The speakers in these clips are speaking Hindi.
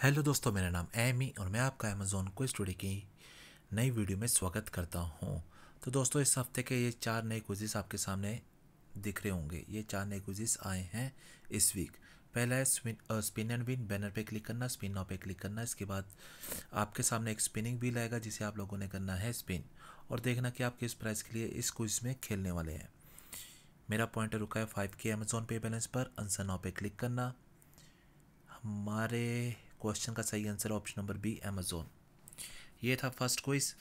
हेलो दोस्तों मेरा नाम एमी और मैं आपका अमेज़ोन को टुडे की नई वीडियो में स्वागत करता हूँ तो दोस्तों इस हफ्ते के ये चार नए क्विजेस आपके सामने दिख रहे होंगे ये चार नए क्विजेस आए हैं इस वीक पहला है स्पिन एंड विन बैनर पे क्लिक करना स्पिन नाव पे क्लिक करना इसके बाद आपके सामने एक स्पिनिंग भी आएगा जिसे आप लोगों ने करना है स्पिन और देखना कि आप किस प्राइस के लिए इस क्विज में खेलने वाले हैं मेरा पॉइंट रुका है फाइव के अमेज़ोन पे बैलेंस पर आंसर नाव पे क्लिक करना हमारे क्वेश्चन का सही answer option number B Amazon ये था फर्स्ट क्विज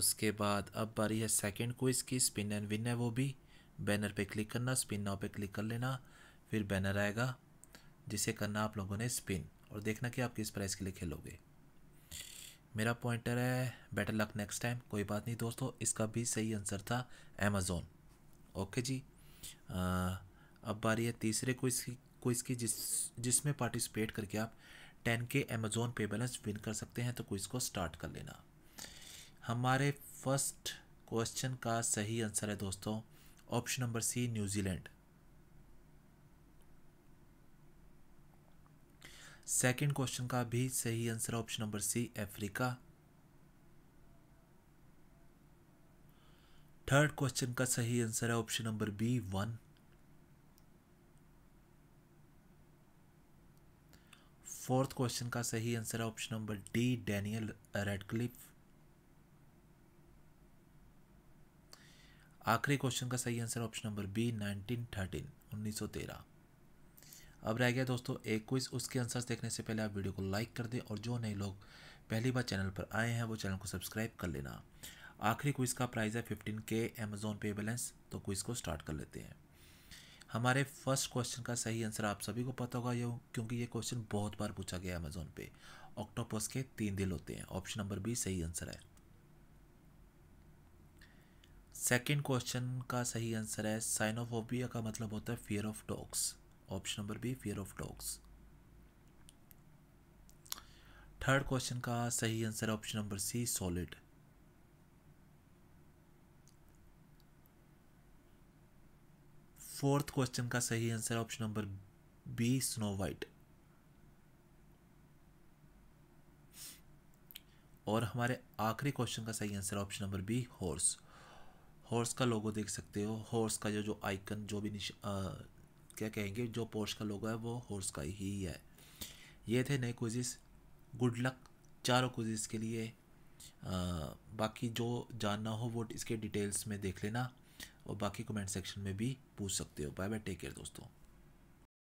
उसके बाद अब बारी है सेकंड क्विज की स्पिन एंड विन है वो भी बैनर पे क्लिक करना स्पिन नाव पे क्लिक कर लेना फिर बैनर आएगा जिसे करना आप लोगों ने स्पिन और देखना कि आप किस प्राइस के लिए खेलोगे मेरा पॉइंटर है बेटर लक नेक्स्ट टाइम कोई बात नहीं दोस्तों इसका भी सही आंसर था अमेज़ोन ओके जी आ, अब बारी है तीसरे क्विज की क्विज़ की जिस जिसमें पार्टिसिपेट करके आप टेन के अमेजोन पे बैलेंस विन कर सकते हैं तो क्विज़ को स्टार्ट कर लेना हमारे फर्स्ट क्वेश्चन का सही आंसर है दोस्तों option number C New Zealand second question का भी सही answer option number C Africa third question का सही आंसर है option number B one fourth question का सही आंसर है option number D Daniel Radcliffe आखिरी क्वेश्चन का सही answer option number B nineteen thirteen उन्नीस सौ तेरह अब रह गया दोस्तों एक क्विज उसके आंसर्स देखने से पहले आप वीडियो को लाइक कर दें और जो नए लोग पहली बार चैनल पर आए हैं वो चैनल को सब्सक्राइब कर लेना आखिरी क्विज का प्राइस है फिफ्टीन के अमेजोन पे बैलेंस तो क्विज को स्टार्ट कर लेते हैं हमारे फर्स्ट क्वेश्चन का सही आंसर आप सभी को पता होगा ये क्योंकि ये क्वेश्चन बहुत बार पूछा गया अमेजोन पे ऑक्टोपस के तीन दिल होते हैं ऑप्शन नंबर बी सही आंसर है सेकेंड क्वेश्चन का सही आंसर है साइनोफोबिया का मतलब होता है fear of dogs option number B fear of dogs third question का सही answer option number C solid fourth question का सही answer option number B snow white और हमारे आखिरी क्वेश्चन का सही answer option number B horse horse का लोगो देख सकते हो हॉर्स का जो जो आइकन जो भी निश आ, क्या कहेंगे जो पोर्स का लोगो है वो हॉर्स का ही है ये थे नए क्विजिस गुड लक चारों क्विजिस के लिए आ, बाकी जो जानना हो वो इसके डिटेल्स में देख लेना और बाकी कमेंट सेक्शन में भी पूछ सकते हो बाय बाय टेक केयर दोस्तों